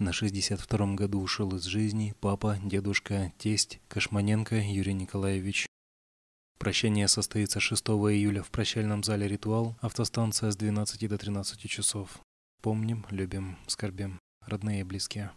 На 62-м году ушел из жизни папа, дедушка, тесть Кашманенко Юрий Николаевич. Прощание состоится 6 июля в прощальном зале «Ритуал», автостанция с 12 до 13 часов. Помним, любим, скорбим, родные и близкие.